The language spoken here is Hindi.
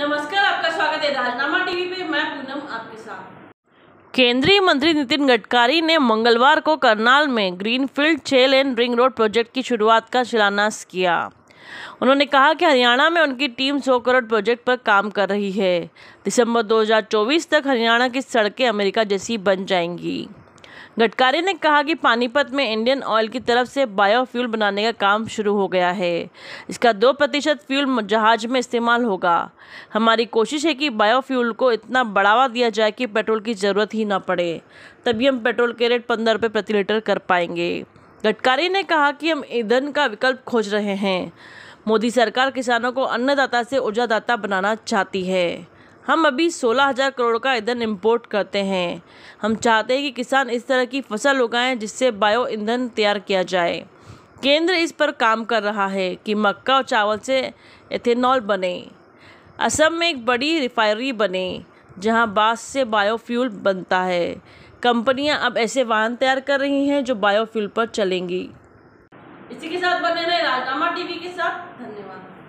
नमस्कार आपका स्वागत है राजनामा टीवी पे मैं पूनम आपके साथ केंद्रीय मंत्री नितिन गडकरी ने मंगलवार को करनाल में ग्रीनफील्ड छः लेन रिंग रोड प्रोजेक्ट की शुरुआत का शिलान्यास किया उन्होंने कहा कि हरियाणा में उनकी टीम सौ करोड़ प्रोजेक्ट पर काम कर रही है दिसंबर 2024 तक हरियाणा की सड़कें अमेरिका जैसी बन जाएंगी गडकरी ने कहा कि पानीपत में इंडियन ऑयल की तरफ से बायोफ्यूल बनाने का काम शुरू हो गया है इसका दो प्रतिशत फ्यूल जहाज में इस्तेमाल होगा हमारी कोशिश है कि बायोफ्यूल को इतना बढ़ावा दिया जाए कि पेट्रोल की ज़रूरत ही ना पड़े तभी हम पेट्रोल के रेट पंद्रह रुपये प्रति लीटर कर पाएंगे गडकरी ने कहा कि हम ईंधन का विकल्प खोज रहे हैं मोदी सरकार किसानों को अन्नदाता से ऊर्जादाता बनाना चाहती है हम अभी सोलह हज़ार करोड़ का ईंधन इम्पोर्ट करते हैं हम चाहते हैं कि किसान इस तरह की फसल उगाएं जिससे बायो ईंधन तैयार किया जाए केंद्र इस पर काम कर रहा है कि मक्का और चावल से एथेनॉल बने असम में एक बड़ी रिफाइनरी बने जहां बांस से बायोफ्यूल बनता है कंपनियां अब ऐसे वाहन तैयार कर रही हैं जो बायोफ्यूल पर चलेंगी इसी के साथ बने रहे राजनामा टीवी के साथ धन्यवाद